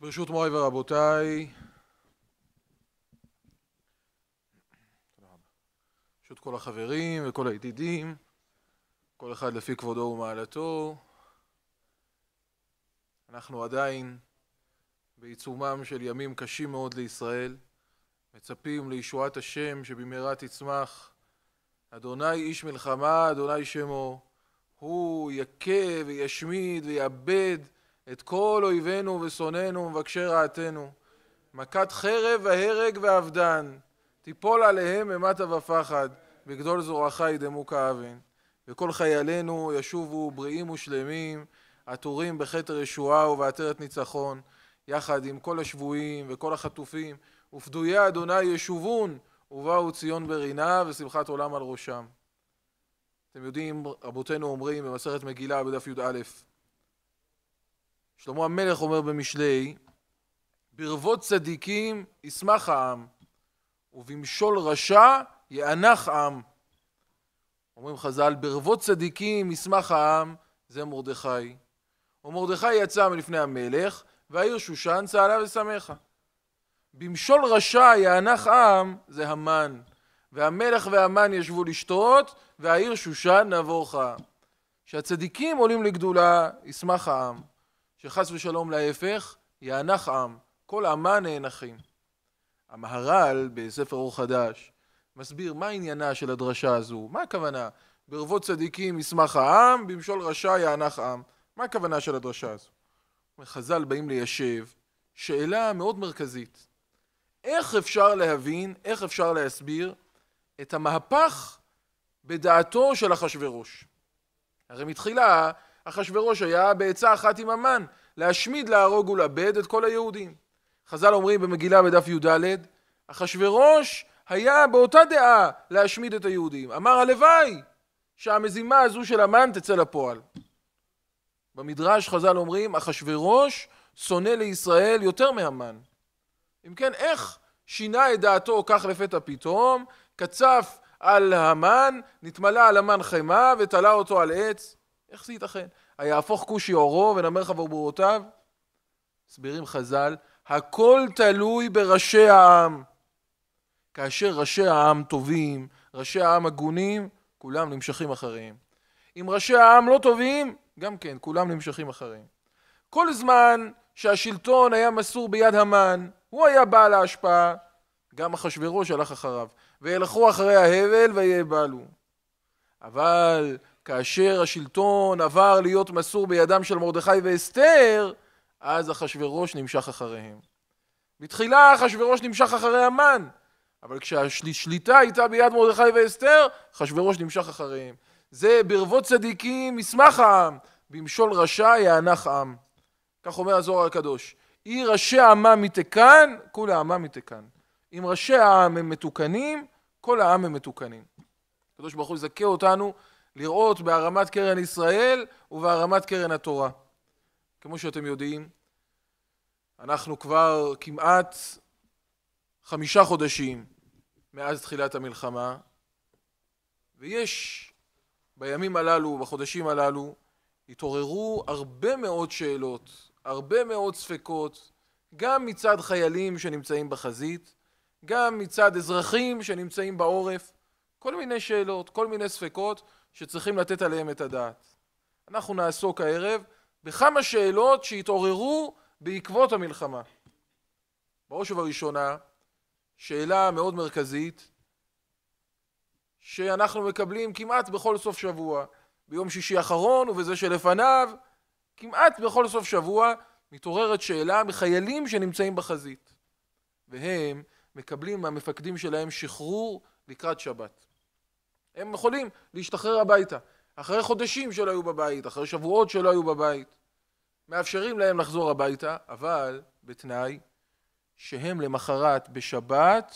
ברשות מוריי ורבותיי, ברשות כל החברים וכל הידידים, כל אחד לפי כבודו ומעלתו, אנחנו עדיין בעיצומם של ימים קשים מאוד לישראל, מצפים לישועת השם שבמהרה תצמח. אדוני איש מלחמה, אדוני שמו, הוא יכה וישמיד ויאבד את כל אויבינו ושונאינו ומבקשי רעתנו. מכת חרב והרג ואבדן, תיפול עליהם אימתה ופחד, בגדול זרועך ידמו כאבן. וכל חיילינו ישובו בריאים ושלמים, עטורים בכתר ישועה ובעטרת ניצחון, יחד עם כל השבויים וכל החטופים, ופדויי אדוני ישובון, ובאו ציון ברינה ושמחת עולם על ראשם. אתם יודעים, רבותינו אומרים במסכת מגילה בדף י"א שלמה המלך אומר במשלי, ברבות צדיקים ישמח העם, ובמשול רשע יאנח עם. אומרים חז"ל, ברבות צדיקים ישמח העם, זה מרדכי. ומרדכי יצא מלפני המלך, והעיר שושן צהלה ושמחה. במשול רשע יאנח עם, זה המן. והמלך והמן ישבו לשתות, והעיר שושן נבוכה. כשהצדיקים עולים לגדולה, ישמח העם. שחס ושלום להפך, יאנח עם, כל עמה נאנחים. המהר"ל בספר אור חדש מסביר מה עניינה של הדרשה הזו, מה הכוונה? ברבות צדיקים ישמח העם, במשול רשע יאנח עם. מה הכוונה של הדרשה הזו? חז"ל באים ליישב שאלה מאוד מרכזית. איך אפשר להבין, איך אפשר להסביר את המהפך בדעתו של אחשוורוש? הרי מתחילה אחשורוש היה בעצה אחת עם המן, להשמיד, להרוג ולאבד את כל היהודים. חז"ל אומרים במגילה בדף י"ד, אחשורוש היה באותה דעה להשמיד את היהודים. אמר הלוואי שהמזימה הזו של המן תצא לפועל. במדרש חז"ל אומרים, אחשורוש שונא לישראל יותר מהמן. אם כן, איך שינה את דעתו כך לפתע פתאום, קצף על המן, נתמלא על המן חמה ותלה אותו על עץ? איך זה ייתכן? היהפוך כושי עורו ונמר חברו מסבירים חז"ל, הכל תלוי בראשי העם. כאשר ראשי העם טובים, ראשי העם הגונים, כולם נמשכים אחריהם. אם ראשי העם לא טובים, גם כן, כולם נמשכים אחריהם. כל זמן שהשלטון היה מסור ביד המן, הוא היה בעל ההשפעה, גם אחשוורוש הלך אחריו, וילכו אחרי ההבל ויבלו. אבל כאשר השלטון עבר להיות מסור בידם של מרדכי ואסתר, אז אחשורוש נמשך אחריהם. בתחילה אחשורוש נמשך אחרי המן, אבל כשהשליטה הייתה ביד מרדכי ואסתר, אחשורוש נמשך אחריהם. זה ברבות צדיקים ישמח העם, במשול רשע יענך עם. כך אומר הזוהר הקדוש. אי ראשי עמם מתקן, כולי עמם מתקן. אם ראשי העם הם מתוקנים, כל העם הם מתוקנים. הקדוש ברוך הוא יזכה אותנו לראות בהרמת קרן ישראל ובהרמת קרן התורה. כמו שאתם יודעים, אנחנו כבר כמעט חמישה חודשים מאז תחילת המלחמה, ויש בימים הללו, בחודשים הללו, התעוררו הרבה מאוד שאלות, הרבה מאוד ספקות, גם מצד חיילים שנמצאים בחזית, גם מצד אזרחים שנמצאים בעורף, כל מיני שאלות, כל מיני ספקות, שצריכים לתת עליהם את הדעת. אנחנו נעסוק הערב בכמה שאלות שהתעוררו בעקבות המלחמה. בראש ובראשונה, שאלה מאוד מרכזית, שאנחנו מקבלים כמעט בכל סוף שבוע, ביום שישי האחרון ובזה שלפניו, כמעט בכל סוף שבוע מתעוררת שאלה מחיילים שנמצאים בחזית, והם מקבלים מהמפקדים שלהם שחרור לקראת שבת. הם יכולים להשתחרר הביתה. אחרי חודשים שלא היו בבית, אחרי שבועות שלא היו בבית. מאפשרים להם לחזור הביתה, אבל בתנאי שהם למחרת בשבת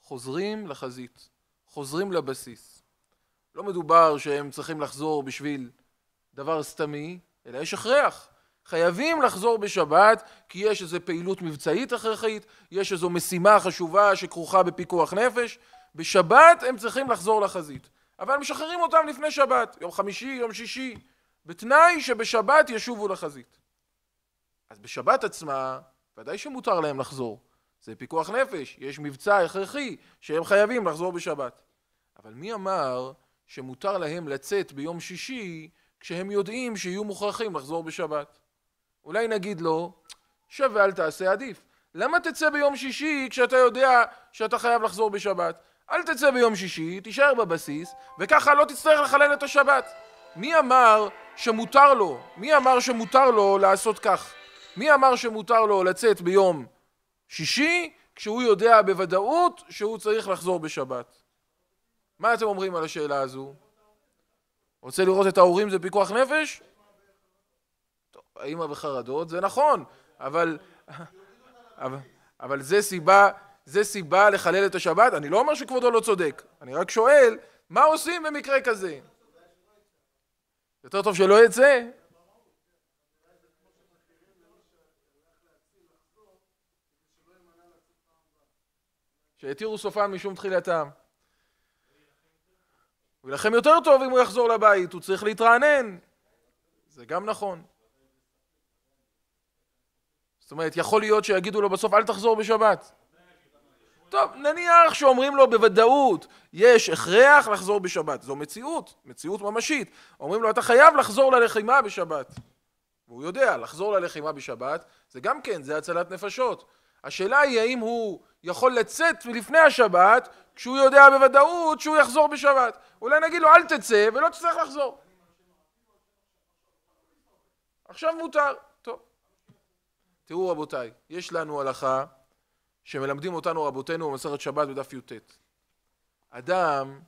חוזרים לחזית, חוזרים לבסיס. לא מדובר שהם צריכים לחזור בשביל דבר סתמי, אלא יש הכרח. חייבים לחזור בשבת, כי יש איזו פעילות מבצעית הכרחית, יש איזו משימה חשובה שכרוכה בפיקוח נפש, בשבת הם צריכים לחזור לחזית, אבל משחררים אותם לפני שבת, יום חמישי, יום שישי, בתנאי שבשבת ישובו לחזית. אז בשבת עצמה, ודאי שמותר להם לחזור. זה פיקוח נפש, יש מבצע הכרחי שהם חייבים לחזור בשבת. אבל מי אמר שמותר להם לצאת ביום שישי כשהם יודעים שיהיו מוכרחים לחזור בשבת? אולי נגיד לו, שב ואל תעשה עדיף. למה תצא ביום שישי כשאתה יודע שאתה חייב לחזור בשבת? אל תצא ביום שישי, תישאר בבסיס, וככה לא תצטרך לחלל את השבת. מי אמר שמותר לו? מי אמר שמותר לו לעשות כך? מי אמר שמותר לו לצאת ביום שישי, כשהוא יודע בוודאות שהוא צריך לחזור בשבת? מה אתם אומרים על השאלה הזו? רוצה לראות את ההורים זה פיקוח נפש? טוב, האמא בחרדות, זה נכון, אבל... אבל, אבל זה סיבה זה סיבה לחלל את השבת? אני לא אומר שכבודו לא צודק, אני רק שואל, מה עושים במקרה כזה? יותר טוב שלא יצא. שהתירו סופם משום תחילתם. הוא יילחם יותר טוב אם הוא יחזור לבית, הוא צריך להתרענן. זה גם נכון. זאת אומרת, יכול להיות שיגידו לו בסוף, אל תחזור בשבת. טוב, נניח שאומרים לו בוודאות, יש הכרח לחזור בשבת. זו מציאות, מציאות ממשית. אומרים לו, אתה חייב לחזור ללחימה בשבת. והוא יודע, לחזור ללחימה בשבת, זה גם כן, זה הצלת נפשות. השאלה היא האם הוא יכול לצאת לפני השבת, כשהוא יודע בוודאות שהוא יחזור בשבת. אולי נגיד לו, אל תצא ולא תצטרך לחזור. עכשיו מותר. טוב. תראו רבותיי, יש לנו הלכה שמלמדים אותנו רבותינו במסכת שבת בדף י"ט. אדם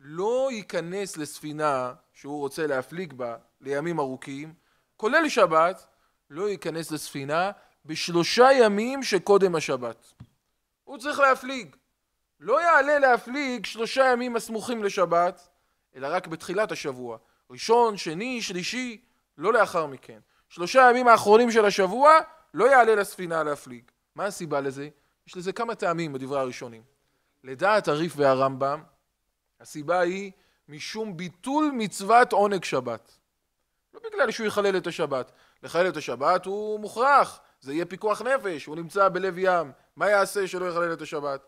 לא ייכנס לספינה שהוא רוצה להפליג בה לימים ארוכים, כולל שבת, לא ייכנס לספינה בשלושה ימים שקודם השבת. הוא צריך להפליג. לא יעלה להפליג שלושה ימים הסמוכים לשבת, אלא רק בתחילת השבוע. ראשון, שני, שלישי, לא לאחר מכן. שלושה ימים האחרונים של השבוע, לא יעלה לספינה להפליג. מה הסיבה לזה? יש לזה כמה טעמים בדברי הראשונים. לדעת הריף והרמב"ם, הסיבה היא משום ביטול מצוות עונג שבת. לא בגלל שהוא יחלל את השבת. לחלל את השבת הוא מוכרח, זה יהיה פיקוח נפש, הוא נמצא בלב ים, מה יעשה שלא יחלל את השבת?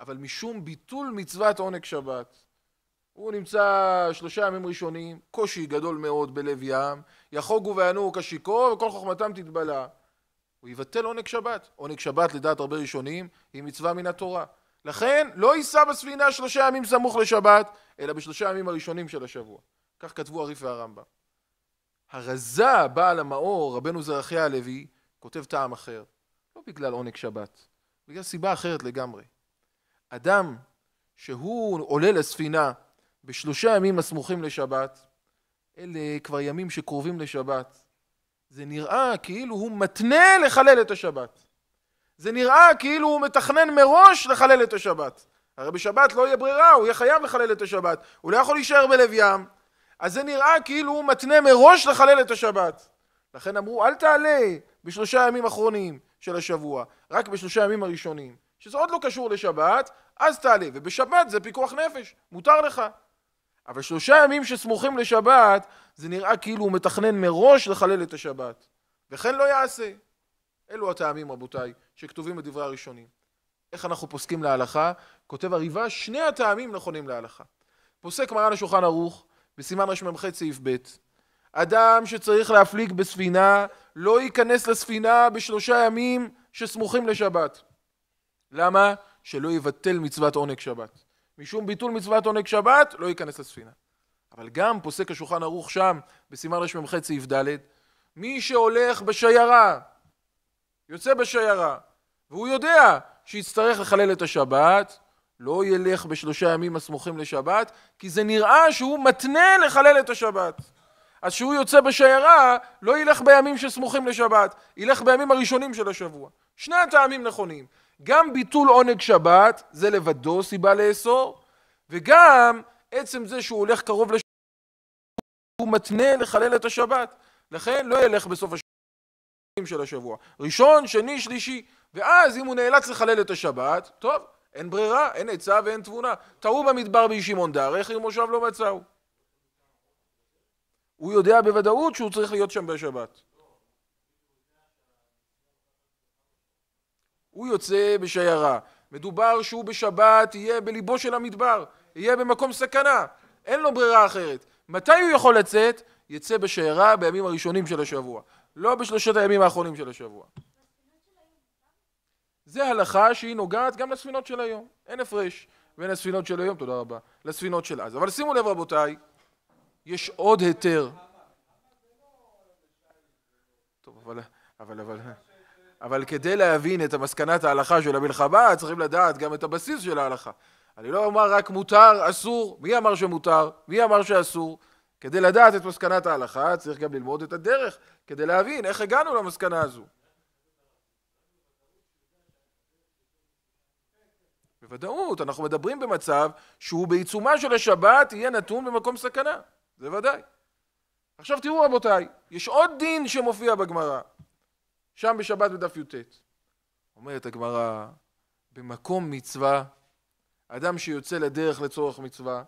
אבל משום ביטול מצוות עונג שבת. הוא נמצא שלושה ימים ראשונים, קושי גדול מאוד בלב ים, יחוגו וענו כשיכור וכל חוכמתם תתבלע. הוא יבטל עונג שבת. עונג שבת, לדעת הרבה ראשונים, היא מצווה מן התורה. לכן, לא יישא בספינה שלושה ימים סמוך לשבת, אלא בשלושה ימים הראשונים של השבוע. כך כתבו הריף והרמב"ם. הרזה, בעל המאור, רבנו זרחיה הלוי, כותב טעם אחר. לא בגלל עונג שבת, בגלל סיבה אחרת לגמרי. אדם שהוא עולה לספינה בשלושה ימים הסמוכים לשבת, אלה כבר ימים שקרובים לשבת, זה נראה כאילו הוא מתנה לחלל את השבת. זה נראה כאילו הוא מתכנן מראש לחלל את השבת. הרי בשבת לא יהיה ברירה, הוא יהיה חייב לחלל את השבת. הוא לא יכול להישאר בלב ים. אז זה נראה כאילו הוא מתנה מראש לחלל את השבת. לכן אמרו, אל תעלה בשלושה ימים אחרונים של השבוע, רק בשלושה ימים הראשונים. שזה עוד לא קשור לשבת, אז תעלה. ובשבת זה פיקוח נפש, מותר לך. אבל שלושה ימים שסמוכים לשבת, זה נראה כאילו הוא מתכנן מראש לחלל את השבת. וכן לא יעשה. אלו הטעמים, רבותיי, שכתובים בדברי הראשונים. איך אנחנו פוסקים להלכה? כותב הריבה, שני הטעמים נכונים להלכה. פוסק מרן השולחן ערוך, בסימן רמ"ח סעיף ב', אדם שצריך להפליג בספינה, לא ייכנס לספינה בשלושה ימים שסמוכים לשבת. למה? שלא יבטל מצוות עונג שבת. משום ביטול מצוות עונג שבת, לא ייכנס לספינה. אבל גם פוסק השולחן ערוך שם, בסימן רמ"ח סעיף ד', מי שהולך בשיירה, יוצא בשיירה, והוא יודע שיצטרך לחלל את השבת, לא ילך בשלושה ימים הסמוכים לשבת, כי זה נראה שהוא מתנה לחלל את השבת. אז כשהוא יוצא בשיירה, לא ילך בימים שסמוכים לשבת, ילך בימים הראשונים של השבוע. שני הטעמים נכונים. גם ביטול עונג שבת, זה לבדו סיבה לאסור, וגם עצם זה שהוא הולך קרוב לשבת, הוא מתנה לחלל את השבת. לכן לא ילך בסוף השבוע של השבוע. ראשון, שני, שלישי. ואז אם הוא נאלץ לחלל את השבת, טוב, אין ברירה, אין עצה ואין תבונה. תראו במדבר בישימון דרך, אם מושב לא מצאו. הוא יודע בוודאות שהוא צריך להיות שם בשבת. הוא יוצא בשיירה. מדובר שהוא בשבת יהיה בליבו של המדבר. יהיה במקום סכנה. אין לו ברירה אחרת. מתי הוא יכול לצאת? יצא בשיירה בימים הראשונים של השבוע, לא בשלושת הימים האחרונים של השבוע. זה הלכה שהיא נוגעת גם לספינות של היום. אין הפרש בין הספינות של היום, תודה רבה, לספינות של אז. אבל שימו לב רבותיי, יש עוד היתר. טוב, אבל, אבל, אבל, אבל כדי להבין את המסקנת ההלכה של המלחמה, צריכים לדעת גם את הבסיס של ההלכה. אני לא אומר רק מותר, אסור, מי אמר שמותר, מי אמר שאסור. כדי לדעת את מסקנת ההלכה, צריך גם ללמוד את הדרך, כדי להבין איך הגענו למסקנה הזו. בוודאות, אנחנו מדברים במצב שהוא בעיצומה של השבת יהיה נתון במקום סכנה, זה ודאי. עכשיו תראו רבותיי, יש עוד דין שמופיע בגמרא, שם בשבת בדף י"ט. אומרת הגמרא, במקום מצווה אדם שיוצא לדרך לצורך מצווה,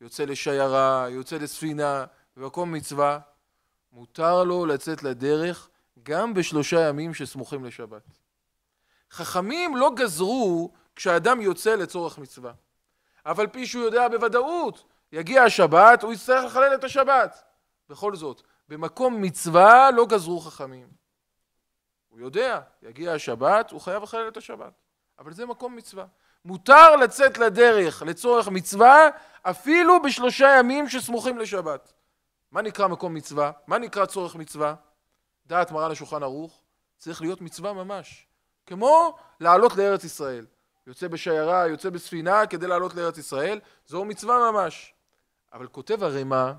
יוצא לשיירה, יוצא לספינה, במקום מצווה, מותר לו לצאת לדרך גם בשלושה ימים שסמוכים לשבת. חכמים לא גזרו כשאדם יוצא לצורך מצווה, אף על פי שהוא יודע בוודאות, יגיע השבת, הוא יצטרך לחלל את השבת. בכל זאת, במקום מצווה לא גזרו חכמים. הוא יודע, יגיע השבת, הוא חייב לחלל את השבת. אבל זה מקום מצווה. מותר לצאת לדרך לצורך מצווה אפילו בשלושה ימים שסמוכים לשבת. מה נקרא מקום מצווה? מה נקרא צורך מצווה? דעת מרן השולחן ערוך, צריך להיות מצווה ממש. כמו לעלות לארץ ישראל. יוצא בשיירה, יוצא בספינה כדי לעלות לארץ ישראל, זו מצווה ממש. אבל כותב הרי מה?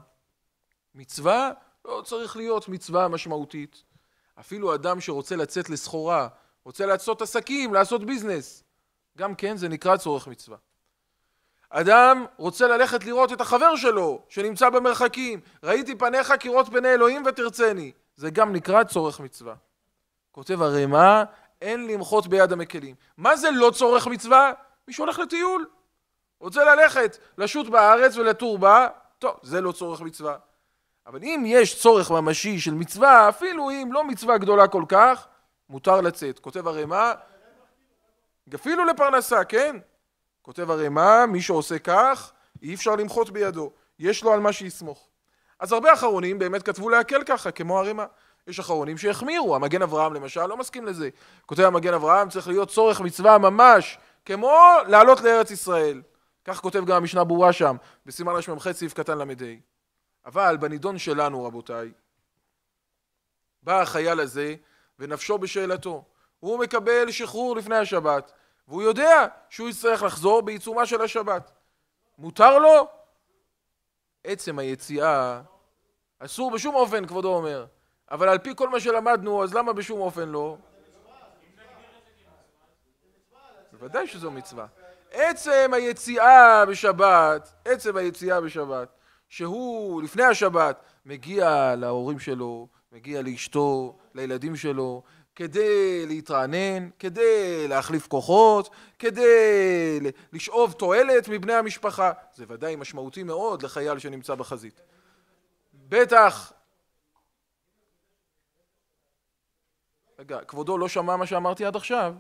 מצווה לא צריך להיות מצווה משמעותית. אפילו אדם שרוצה לצאת לסחורה, רוצה לעשות עסקים, לעשות ביזנס, גם כן זה נקרא צורך מצווה. אדם רוצה ללכת לראות את החבר שלו, שנמצא במרחקים. ראיתי פניך קירות פני אלוהים ותרצני. זה גם נקרא צורך מצווה. כותב הרמ"א, אין למחות ביד המקלים. מה זה לא צורך מצווה? מי שהולך לטיול. רוצה ללכת, לשוט בארץ ולטור בה, טוב, זה לא צורך מצווה. אבל אם יש צורך ממשי של מצווה, אפילו אם לא מצווה גדולה כל כך, מותר לצאת. כותב הרמ"א, אפילו לפרנסה, כן? כותב הרמ"א, מי שעושה כך, אי אפשר למחות בידו, יש לו על מה שיסמוך. אז הרבה אחרונים באמת כתבו להקל ככה, כמו הרמ"א. יש אחרונים שהחמירו, המגן אברהם למשל לא מסכים לזה. כותב המגן אברהם, צריך להיות צורך מצווה ממש, כמו לעלות לארץ ישראל. כך כותב גם המשנה ברורה שם, בסימן רמ"ח סעיף קטן ל"ה. אבל בנידון שלנו, רבותיי, בא החייל הזה ונפשו בשאלתו. הוא מקבל שחרור לפני השבת, והוא יודע שהוא יצטרך לחזור בעיצומה של השבת. מותר לו? עצם היציאה, אסור בשום אופן, כבודו אומר. אבל על פי כל מה שלמדנו, אז למה בשום אופן לא? בוודאי שזו מצווה. עצם היציאה בשבת, עצם היציאה בשבת, שהוא לפני השבת מגיע להורים שלו, מגיע לאשתו, לילדים שלו, כדי להתרענן, כדי להחליף כוחות, כדי לשאוב תועלת מבני המשפחה. זה ודאי משמעותי מאוד לחייל שנמצא בחזית. בטח... רגע, כבודו לא שמע מה שאמרתי עד עכשיו.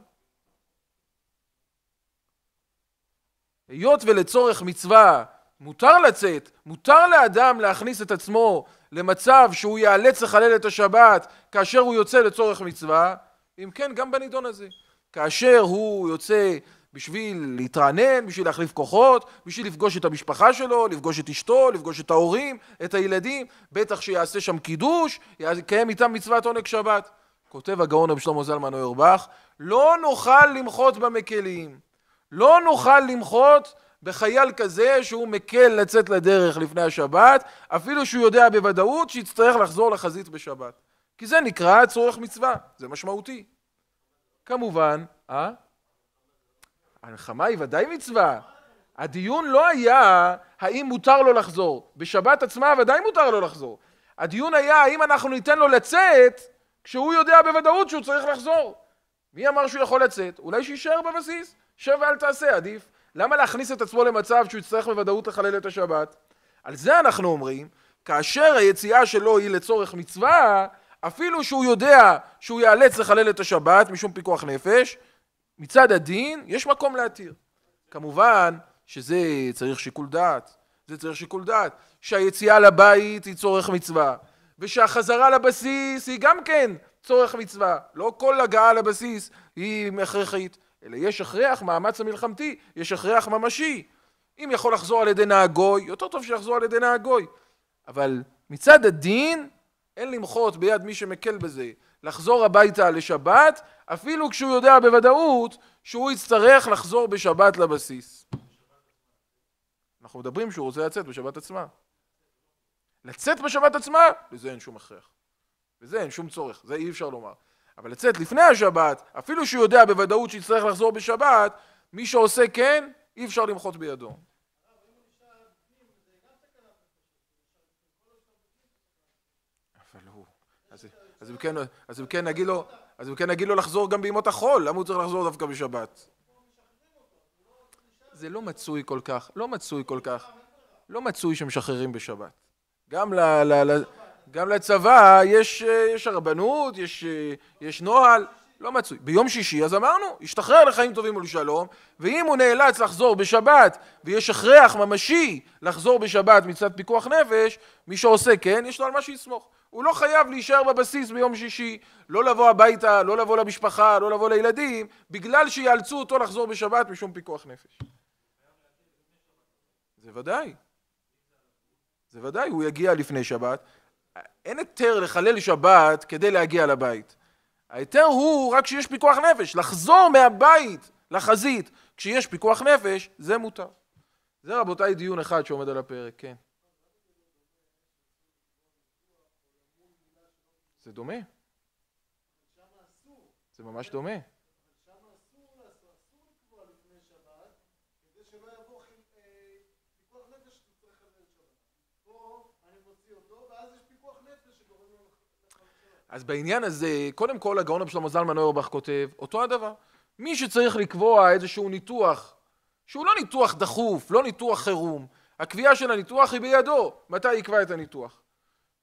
היות ולצורך מצווה מותר לצאת, מותר לאדם להכניס את עצמו למצב שהוא ייאלץ לחלל את השבת כאשר הוא יוצא לצורך מצווה, אם כן גם בנידון הזה. כאשר הוא יוצא בשביל להתרענן, בשביל להחליף כוחות, בשביל לפגוש את המשפחה שלו, לפגוש את אשתו, לפגוש את ההורים, את הילדים, בטח שיעשה שם קידוש, יקיים איתם מצוות עונג שבת. כותב הגאון רב שלמה זלמן אוירבך, לא נוכל למחות במקלים. לא נוכל למחות בחייל כזה שהוא מקל לצאת לדרך לפני השבת, אפילו שהוא יודע בוודאות שיצטרך לחזור לחזית בשבת. כי זה נקרא צורך מצווה, זה משמעותי. כמובן, אה? הנחמה היא ודאי מצווה. הדיון לא היה האם מותר לו לחזור. בשבת עצמה ודאי מותר לו לחזור. הדיון היה האם אנחנו ניתן לו לצאת כשהוא יודע בוודאות שהוא צריך לחזור. מי אמר שהוא יכול לצאת? אולי שיישאר בבסיס. שב ואל תעשה, עדיף. למה להכניס את עצמו למצב שהוא יצטרך בוודאות לחלל את השבת? על זה אנחנו אומרים, כאשר היציאה שלו היא לצורך מצווה, אפילו שהוא יודע שהוא ייאלץ לחלל את השבת משום פיקוח נפש, מצד הדין יש מקום להתיר. כמובן שזה צריך שיקול דעת, זה צריך שיקול דעת, שהיציאה לבית היא צורך מצווה, ושהחזרה לבסיס היא גם כן צורך מצווה, לא כל הגעה לבסיס היא הכרחית. אלא יש הכרח מאמץ המלחמתי, יש הכרח ממשי. אם יכול לחזור על ידי נהגוי, יותר טוב שיחזור על ידי נהגוי. אבל מצד הדין, אין למחות ביד מי שמקל בזה לחזור הביתה לשבת, אפילו כשהוא יודע בוודאות שהוא יצטרך לחזור בשבת לבסיס. אנחנו מדברים שהוא רוצה לצאת בשבת עצמה. לצאת בשבת עצמה, לזה אין שום הכרח. לזה אין שום צורך, זה אי אפשר לומר. אבל לצאת לפני השבת, אפילו שהוא יודע בוודאות שיצטרך לחזור בשבת, מי שעושה כן, אי אפשר למחות בידו. אז אם כן, כן נגיד לו, אז אם כן נגיד לו לחזור גם בימות החול, למה הוא צריך לחזור דווקא בשבת? זה לא מצוי כל כך, לא מצוי כל כך, לא מצוי שמשחררים בשבת. גם ל... גם לצבא יש, אה, יש הרבנות, יש, אה, יש נוהל, לא מצוי. ביום שישי, אז אמרנו, ישתחרר לחיים טובים ולשלום, ואם הוא נאלץ לחזור בשבת, ויש הכרח ממשי לחזור בשבת מצד פיקוח נפש, מי שעושה כן, יש לו על מה שיסמוך. הוא לא חייב להישאר בבסיס ביום שישי, לא לבוא הביתה, לא לבוא למשפחה, לא לבוא לילדים, בגלל שיאלצו אותו לחזור בשבת משום פיקוח נפש. זה ודאי. זה ודאי, הוא יגיע לפני שבת, אין היתר לחלל שבת כדי להגיע לבית. ההיתר הוא רק כשיש פיקוח נפש, לחזור מהבית לחזית כשיש פיקוח נפש, זה מותר. זה רבותיי דיון אחד שעומד על הפרק, כן. זה דומה. זה ממש דומה. אז בעניין הזה, קודם כל הגאון רב שלמה זלמן אוירבך כותב, אותו הדבר. מי שצריך לקבוע איזשהו ניתוח, שהוא לא ניתוח דחוף, לא ניתוח חירום, הקביעה של הניתוח היא בידו, מתי יקבע את הניתוח.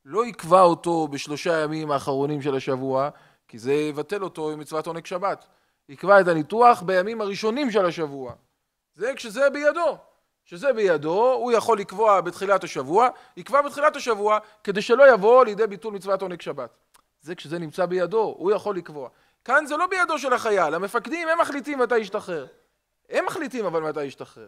לא יקבע אותו בשלושה ימים האחרונים של השבוע, כי זה יבטל אותו עם מצוות עונג שבת. יקבע את הניתוח בימים הראשונים של השבוע. זה כשזה בידו. כשזה בידו, הוא יכול לקבוע בתחילת השבוע, יקבע בתחילת השבוע, כדי שלא יבוא לידי ביטול מצוות עונג שבת. זה כשזה נמצא בידו, הוא יכול לקבוע. כאן זה לא בידו של החייל, המפקדים הם מחליטים מתי ישתחרר. הם מחליטים אבל מתי ישתחרר.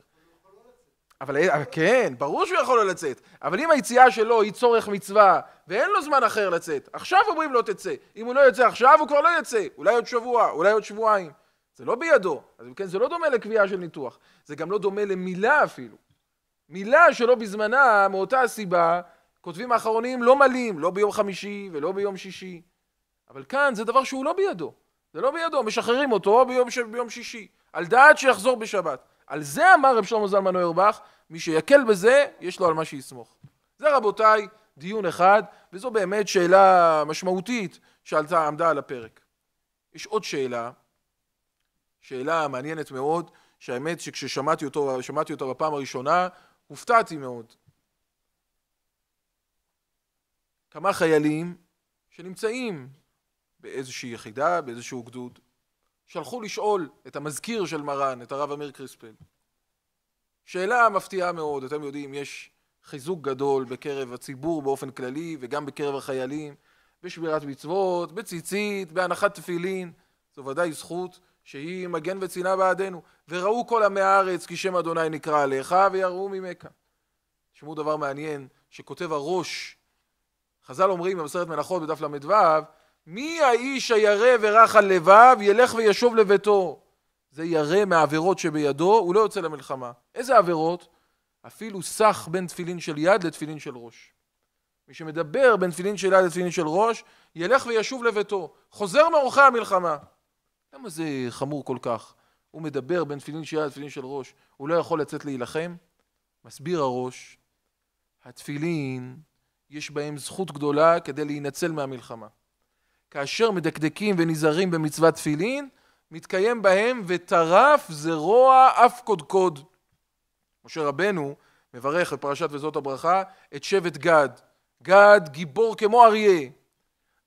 אבל אה, כן, ברור שהוא יכול לא לצאת, אבל אם היציאה שלו היא צורך מצווה ואין לו זמן אחר לצאת, עכשיו אומרים לו תצא, אם הוא לא יוצא עכשיו הוא כבר לא יצא, אולי עוד שבוע, אולי עוד שבועיים, זה לא בידו, אז כן, זה לא דומה לקביעה של ניתוח, זה גם לא דומה למילה אפילו. מילה שלא בזמנה, מאותה הסיבה, כותבים האחרונים לא מלאים, לא ביום חמישי ולא ביום שישי. אבל כאן זה דבר שהוא לא בידו. זה לא בידו, משחררים אותו ביום, ש... ביום שישי, על דעת שיחזור בשבת. על זה אמר רב שלמה זלמן אוירבך, מי שיקל בזה, יש לו על מה שיסמוך. זה רבותיי, דיון אחד, וזו באמת שאלה משמעותית שעלתה, עמדה על הפרק. יש עוד שאלה, שאלה מעניינת מאוד, שהאמת שכששמעתי אותו, אותה בפעם הראשונה, הופתעתי מאוד. כמה חיילים שנמצאים באיזושהי יחידה, באיזשהו גדוד, שלחו לשאול את המזכיר של מרן, את הרב אמיר קריספל. שאלה מפתיעה מאוד, אתם יודעים, יש חיזוק גדול בקרב הציבור באופן כללי וגם בקרב החיילים, בשבירת מצוות, בציצית, בהנחת תפילין, זו ודאי זכות שהיא מגן וצינה בעדנו. וראו כל עמי הארץ כי שם אדוני נקרא עליך ויראו ממך. תשמעו דבר מעניין שכותב הראש חז"ל אומרים במסכת מנחות בדף ל"ו, מי האיש הירא ורך על לבב ילך וישוב לביתו? זה ירא מהעבירות שבידו, הוא לא יוצא למלחמה. איזה עבירות? אפילו סך בין תפילין של יד לתפילין של ראש. מי שמדבר בין תפילין של יד לתפילין של ראש, ילך וישוב לביתו. חוזר מאורחי המלחמה. למה זה חמור כל כך? הוא מדבר בין תפילין של יד לתפילין של ראש, הוא לא יכול לצאת להילחם? מסביר הראש, התפילין יש בהם זכות גדולה כדי להינצל מהמלחמה. כאשר מדקדקים ונזהרים במצוות תפילין, מתקיים בהם וטרף זרוע אף קודקוד. משה רבנו מברך בפרשת וזאת הברכה את שבט גד. גד גיבור כמו אריה,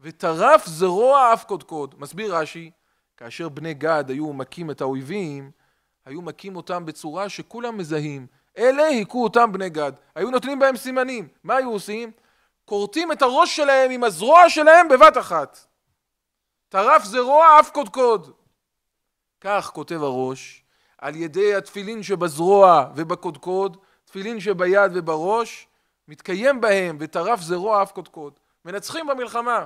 וטרף זרוע אף קודקוד. מסביר רש"י, כאשר בני גד היו מכים את האויבים, היו מכים אותם בצורה שכולם מזהים. אלה היכו אותם בני גד. היו נותנים בהם סימנים. מה היו עושים? כורתים את הראש שלהם עם הזרוע שלהם בבת אחת. טרף זה רוע, אף קודקוד. כך כותב הראש, על ידי התפילין שבזרוע ובקודקוד, תפילין שביד ובראש, מתקיים בהם וטרף זה רוע, אף קודקוד. מנצחים במלחמה.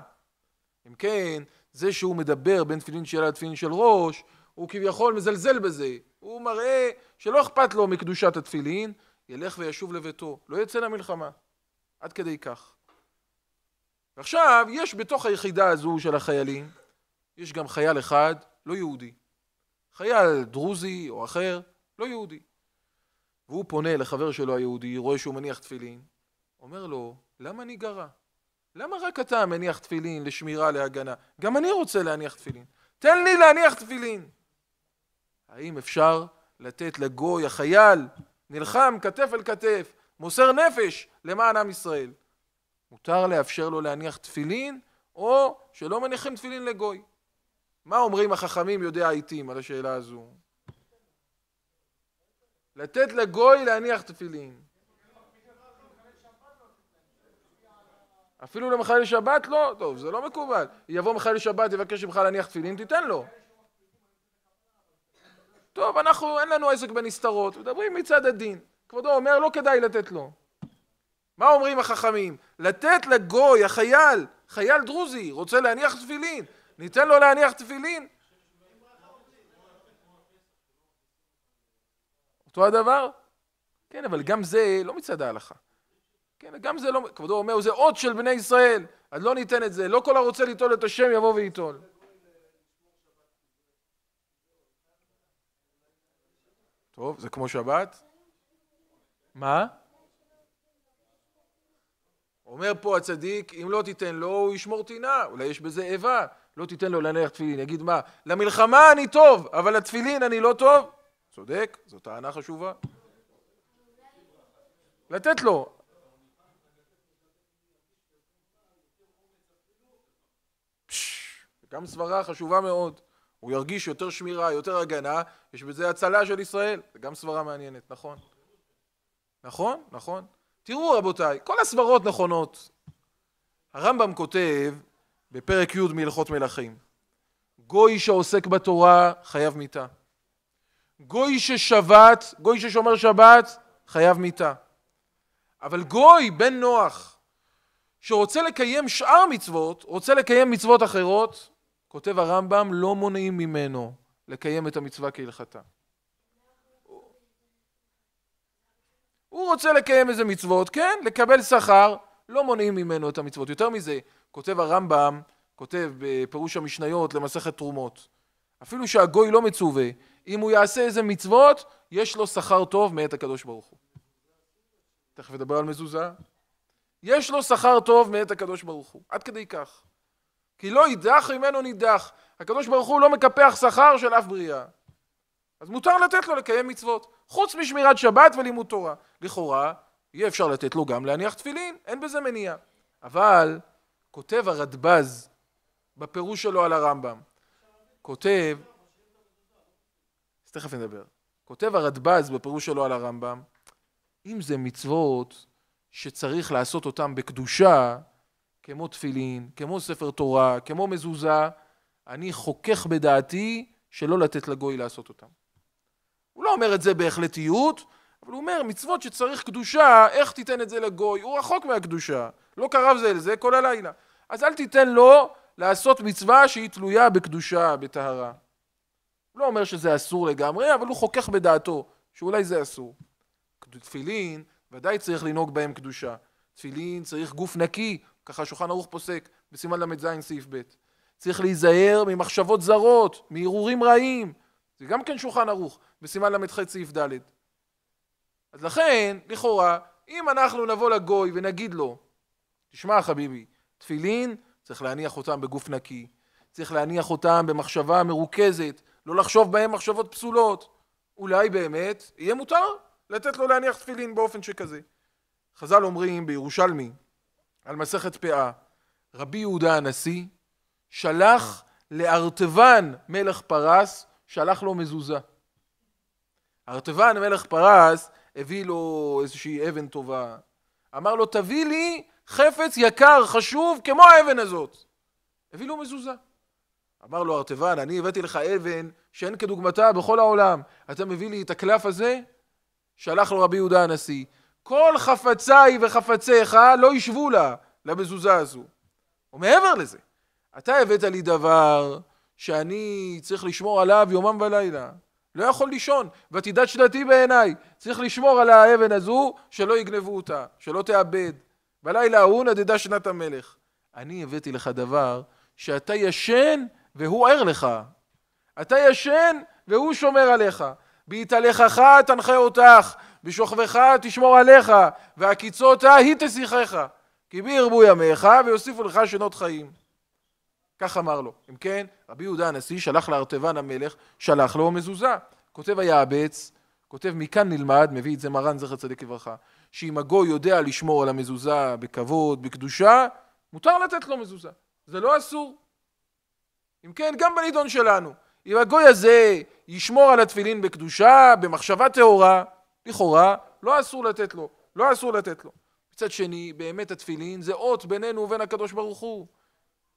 אם כן, זה שהוא מדבר בין תפילין של לתפילין של ראש, הוא כביכול מזלזל בזה. הוא מראה שלא אכפת לו מקדושת התפילין, ילך וישוב לביתו, לא יצא למלחמה. עד כדי כך. ועכשיו, יש בתוך היחידה הזו של החיילים, יש גם חייל אחד לא יהודי. חייל דרוזי או אחר, לא יהודי. והוא פונה לחבר שלו היהודי, רואה שהוא מניח תפילין, אומר לו, למה אני גרה? למה רק אתה מניח תפילין לשמירה, להגנה? גם אני רוצה להניח תפילין. תן לי להניח תפילין. האם אפשר לתת לגוי, החייל, נלחם כתף אל כתף, מוסר נפש למען עם ישראל? מותר לאפשר לו להניח תפילין, או שלא מניחים תפילין לגוי. מה אומרים החכמים יודע העיתים על השאלה הזו? לתת לגוי להניח תפילין. אפילו למחלל שבת לא? טוב, זה לא מקובל. יבוא מחלל שבת, יבקש ממך להניח תפילין, תיתן לו. טוב, אנחנו, אין לנו עסק בנסתרות, מדברים מצד הדין. כבודו אומר, לא כדאי לתת לו. מה אומרים החכמים? לתת לגוי, החייל, חייל דרוזי, רוצה להניח תפילין, ניתן לו להניח תפילין? אותו הדבר? כן, אבל גם זה לא מצד ההלכה. כן, גם זה לא, כבודו אומר, זה אות של בני ישראל, אז לא ניתן את זה. לא כל הרוצה ליטול את השם יבוא וייטול. טוב, זה כמו שבת? מה? אומר פה הצדיק, אם לא תיתן לו, הוא ישמור טינה, אולי יש בזה איבה. לא תיתן לו להניח תפילין, יגיד מה? למלחמה אני טוב, אבל לתפילין אני לא טוב? צודק, זו טענה חשובה. לתת לו. גם סברה חשובה מאוד. הוא ירגיש יותר שמירה, יותר הגנה, יש בזה הצלה של ישראל. זה גם סברה מעניינת, נכון. נכון, נכון. תראו רבותיי, כל הסברות נכונות. הרמב"ם כותב בפרק י' מהלכות מלכים, גוי שעוסק בתורה חייב מיתה. גוי ששבת, גוי ששומר שבת, חייב מיתה. אבל גוי, בן נוח, שרוצה לקיים שאר מצוות, רוצה לקיים מצוות אחרות, כותב הרמב"ם, לא מונעים ממנו לקיים את המצווה כהלכתה. הוא רוצה לקיים איזה מצוות, כן, לקבל שכר, לא מונעים ממנו את המצוות. יותר מזה, כותב הרמב"ם, כותב בפירוש המשניות למסכת תרומות, אפילו שהגוי לא מצווה, אם הוא יעשה איזה מצוות, יש לו שכר טוב מאת הקדוש ברוך הוא. תכף נדבר על מזוזה. יש לו שכר טוב מאת הקדוש ברוך הוא, עד כדי כך. כי לא יידח ממנו נידח. הקדוש ברוך הוא לא מקפח שכר של אף בריאה. אז מותר לתת לו לקיים מצוות, חוץ משמירת שבת ולימוד תורה. לכאורה, יהיה אפשר לתת לו גם להניח תפילין, אין בזה מניעה. אבל, כותב הרדב"ז בפירוש שלו על הרמב"ם, כותב, אז תכף נדבר, כותב הרדב"ז בפירוש שלו על הרמב"ם, אם זה מצוות שצריך לעשות אותן בקדושה, כמו תפילין, כמו ספר תורה, כמו מזוזה, אני חוכך בדעתי שלא לתת לגוי לעשות אותם. הוא לא אומר את זה בהחלטיות, אבל הוא אומר, מצוות שצריך קדושה, איך תיתן את זה לגוי? הוא רחוק מהקדושה, לא קרב זה לזה כל הלילה. אז אל תיתן לו לעשות מצווה שהיא תלויה בקדושה, בטהרה. הוא לא אומר שזה אסור לגמרי, אבל הוא חוכך בדעתו, שאולי זה אסור. תפילין, ודאי צריך לנהוג בהם קדושה. תפילין צריך גוף נקי, ככה שולחן ערוך פוסק, בסימן ל"ז סעיף ב'. צריך להיזהר ממחשבות זרות, מהרהורים רעים, זה גם כן שולחן ערוך, בסימן ל"ח סעיף ד'. אז לכן, לכאורה, אם אנחנו נבוא לגוי ונגיד לו, תשמע חביבי, תפילין, צריך להניח אותם בגוף נקי, צריך להניח אותם במחשבה מרוכזת, לא לחשוב בהם מחשבות פסולות. אולי באמת יהיה מותר לתת לו להניח תפילין באופן שכזה. חז"ל אומרים בירושלמי, על מסכת פאה, רבי יהודה הנשיא שלח לארטבן מלך פרס שלח לו מזוזה. ארטבן מלך פרס הביא לו איזושהי אבן טובה. אמר לו, תביא לי חפץ יקר, חשוב, כמו האבן הזאת. הביא לו מזוזה. אמר לו ארטבן, אני הבאתי לך אבן שאין כדוגמתה בכל העולם. אתה מביא לי את הקלף הזה? שלח לו רבי יהודה הנשיא. כל חפציי וחפציך לא ישבו לה, למזוזה הזו. ומעבר לזה, אתה הבאת לי דבר שאני צריך לשמור עליו יומם ולילה. לא יכול לישון, ותדע שלתי בעיניי. צריך לשמור על האבן הזו, שלא יגנבו אותה, שלא תאבד. בלילה ההוא נדדה שנת המלך. אני הבאתי לך דבר שאתה ישן והוא ער לך. אתה ישן והוא שומר עליך. בהתהלכך תנחה אותך, בשוכבך תשמור עליך, והקיצותה היא תשיחך. כי בי ירבו ימיך ויוסיפו לך שנות חיים. כך אמר לו. אם כן, רבי יהודה הנשיא שלח לארטבן המלך, שלח לו מזוזה. כותב היעבץ, כותב מכאן נלמד, מביא את זה מרן זכר צדיק לברכה, שאם הגוי יודע לשמור על המזוזה בכבוד, בקדושה, מותר לתת לו מזוזה. זה לא אסור. אם כן, גם בנידון שלנו. אם הגוי הזה ישמור על התפילין בקדושה, במחשבה טהורה, לכאורה, לא אסור לתת לו. לא אסור לתת לו. מצד שני, באמת התפילין זה אות בינינו ובין הקדוש ברוך הוא.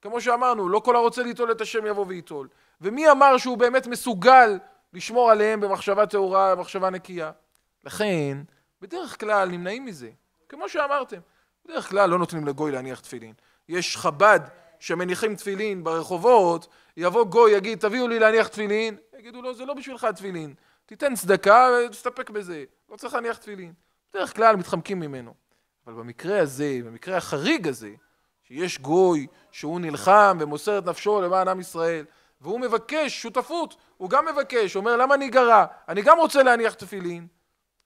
כמו שאמרנו, לא כל הרוצה ליטול את השם יבוא וייטול. ומי אמר שהוא באמת מסוגל לשמור עליהם במחשבה טהורה, במחשבה נקייה? לכן, בדרך כלל נמנעים מזה. כמו שאמרתם, בדרך כלל לא נותנים לגוי להניח תפילין. יש חב"ד שמניחים תפילין ברחובות, יבוא גוי, יגיד, תביאו לי להניח תפילין, יגידו לו, זה לא בשבילך תפילין. תיתן צדקה ותסתפק בזה, לא צריך להניח תפילין. בדרך כלל מתחמקים ממנו. אבל במקרה הזה, במקרה החריג הזה, שיש גוי שהוא נלחם ומוסר את נפשו למען עם ישראל, והוא מבקש שותפות, הוא גם מבקש, אומר למה אני גרה? אני גם רוצה להניח תפילין.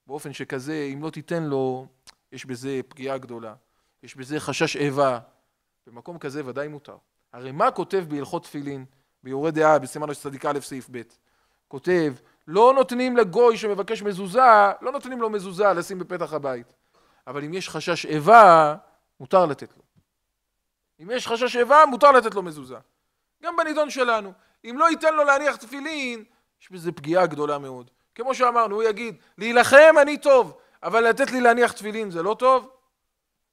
באופן שכזה, אם לא תיתן לו, יש בזה פגיעה גדולה, יש בזה חשש איבה. במקום כזה ודאי מותר. הרי מה כותב בהלכות תפילין, ביורה דעה, בסימן צדיק א' סעיף ב'? כותב, לא נותנים לגוי שמבקש מזוזה, לא נותנים לו מזוזה לשים בפתח הבית. אבל אם יש חשש איבה, מותר לתת לו. אם יש חשש איבה, מותר לתת לו מזוזה. גם בנידון שלנו. אם לא ייתן לו להניח תפילין, יש בזה פגיעה גדולה מאוד. כמו שאמרנו, הוא יגיד, להילחם אני טוב, אבל לתת לי להניח תפילין זה לא טוב?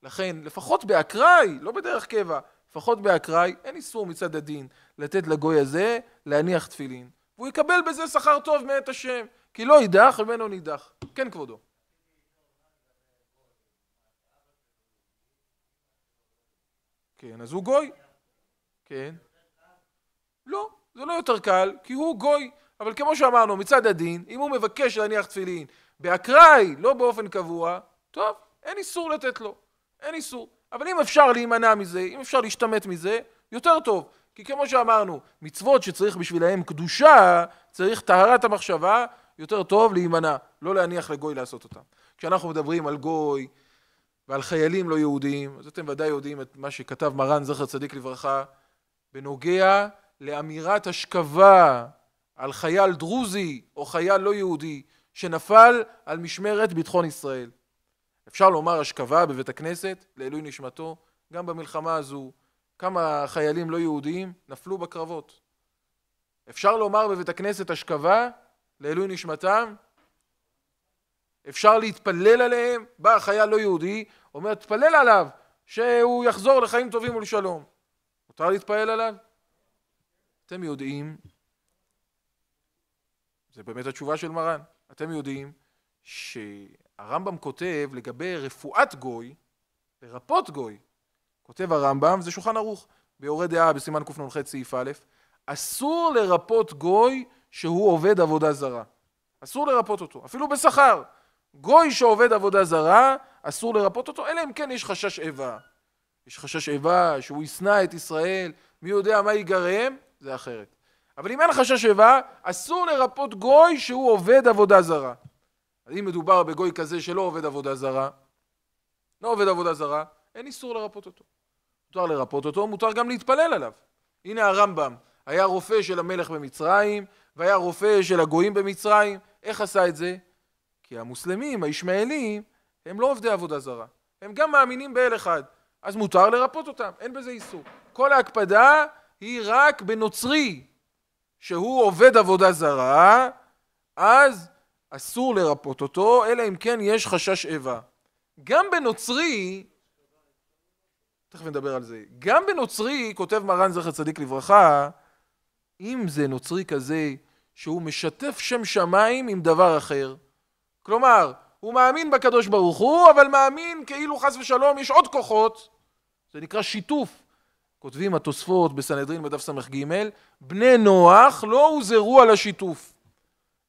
לכן, לפחות באקראי, לא בדרך קבע, לפחות באקראי, אין איסור מצד הדין לתת לגוי הזה להניח תפילין. והוא יקבל בזה שכר טוב מאת השם, כי לא יידח ובינו נידח. כן, כבודו. כן, אז הוא גוי. כן. לא, זה לא יותר קל, כי הוא גוי. אבל כמו שאמרנו, מצד הדין, אם הוא מבקש להניח תפילין באקראי, לא באופן קבוע, טוב, אין איסור לתת לו. אין איסור. אבל אם אפשר להימנע מזה, אם אפשר להשתמט מזה, יותר טוב. כי כמו שאמרנו, מצוות שצריך בשבילהם קדושה, צריך טהרת המחשבה, יותר טוב להימנע, לא להניח לגוי לעשות אותם. כשאנחנו מדברים על גוי, ועל חיילים לא יהודים, אז אתם ודאי יודעים את מה שכתב מרן זכר צדיק לברכה בנוגע לאמירת השכבה על חייל דרוזי או חייל לא יהודי שנפל על משמרת ביטחון ישראל. אפשר לומר השכבה בבית הכנסת, לעילוי נשמתו, גם במלחמה הזו כמה חיילים לא יהודים נפלו בקרבות. אפשר לומר בבית הכנסת השכבה, לעילוי נשמתם, אפשר להתפלל עליהם, בא חייל לא יהודי, אומר תפלל עליו שהוא יחזור לחיים טובים ולשלום. מותר להתפלל עליו? אתם יודעים, זה באמת התשובה של מרן, אתם יודעים שהרמב"ם כותב לגבי רפואת גוי, לרפות גוי, כותב הרמב"ם, זה שולחן ערוך, ביורה דעה בסימן קנ"ח סעיף א', אסור לרפות גוי שהוא עובד עבודה זרה. אסור לרפות אותו, אפילו בשכר. גוי שעובד עבודה זרה, אסור לרפות אותו, אלא אם כן יש חשש איבה. יש חשש איבה, שהוא ישנא את ישראל, מי יודע מה ייגרם, זה אחרת. אבל אם אין חשש איבה, אסור לרפות גוי שהוא עובד עבודה זרה. אז אם מדובר בגוי כזה שלא עובד עבודה זרה, לא עובד עבודה זרה, אין איסור לרפות אותו. מותר לרפות אותו, מותר גם להתפלל עליו. הנה הרמב"ם, היה רופא של המלך במצרים, והיה רופא של הגויים במצרים. איך עשה את זה? כי המוסלמים, הישמעאלים, הם לא עובדי עבודה זרה. הם גם מאמינים באל אחד. אז מותר לרפות אותם, אין בזה איסור. כל ההקפדה היא רק בנוצרי, שהוא עובד עבודה זרה, אז אסור לרפות אותו, אלא אם כן יש חשש איבה. גם בנוצרי, תכף נדבר על זה, גם בנוצרי, כותב מרן זכר צדיק לברכה, אם זה נוצרי כזה שהוא משתף שם שמיים עם דבר אחר, כלומר, הוא מאמין בקדוש ברוך הוא, אבל מאמין כאילו חס ושלום יש עוד כוחות. זה נקרא שיתוף. כותבים התוספות בסנהדרין בדף ס"ג, בני נוח לא הוזהרו על השיתוף.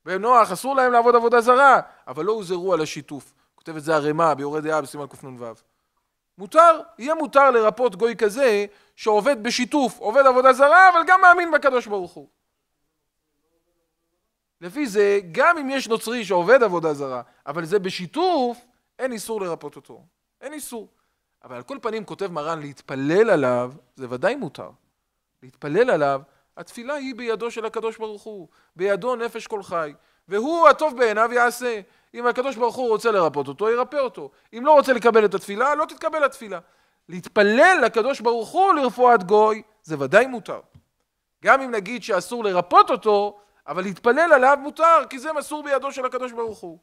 בני נוח אסור להם לעבוד עבודה זרה, אבל לא הוזהרו על השיתוף. כותב את זה הרמ"א ביורה דעה בסימן קנ"ו. מותר, יהיה מותר לרפות גוי כזה שעובד בשיתוף, עובד עבודה זרה, אבל גם מאמין בקדוש ברוך הוא. לפי זה, גם אם יש נוצרי שעובד עבודה זרה, אבל זה בשיתוף, אין איסור לרפות אותו. אין איסור. אבל על כל פנים כותב מרן, להתפלל עליו, זה ודאי מותר. להתפלל עליו, התפילה היא בידו של הקדוש ברוך הוא, בידו נפש כל חי, והוא הטוב בעיניו יעשה. אם הקדוש ברוך הוא רוצה לרפות אותו, ירפא אותו. אם לא רוצה לקבל את התפילה, לא תתקבל התפילה. להתפלל לקדוש ברוך הוא לרפואת גוי, זה ודאי מותר. גם אם נגיד שאסור לרפות אותו, אבל להתפלל עליו מותר, כי זה מסור בידו של הקדוש ברוך הוא.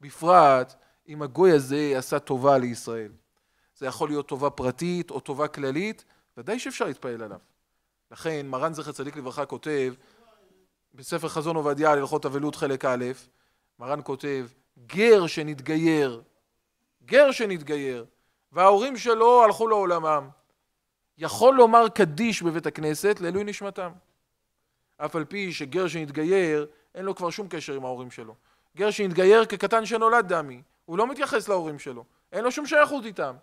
בפרט אם הגוי הזה עשה טובה לישראל. זה יכול להיות טובה פרטית או טובה כללית, ודאי שאפשר להתפלל עליו. לכן מרן זכר צדיק לברכה כותב בספר חזון עובדיה על הלכות אבלות חלק א', מרן כותב, גר שנתגייר, גר שנתגייר, וההורים שלו הלכו לעולמם, יכול לומר קדיש בבית הכנסת לעילוי נשמתם. אף על פי שגר שנתגייר, אין לו כבר שום קשר עם ההורים שלו. גר שנתגייר כקטן שנולד דמי, הוא לא מתייחס להורים שלו, אין לו שום שייכות איתם.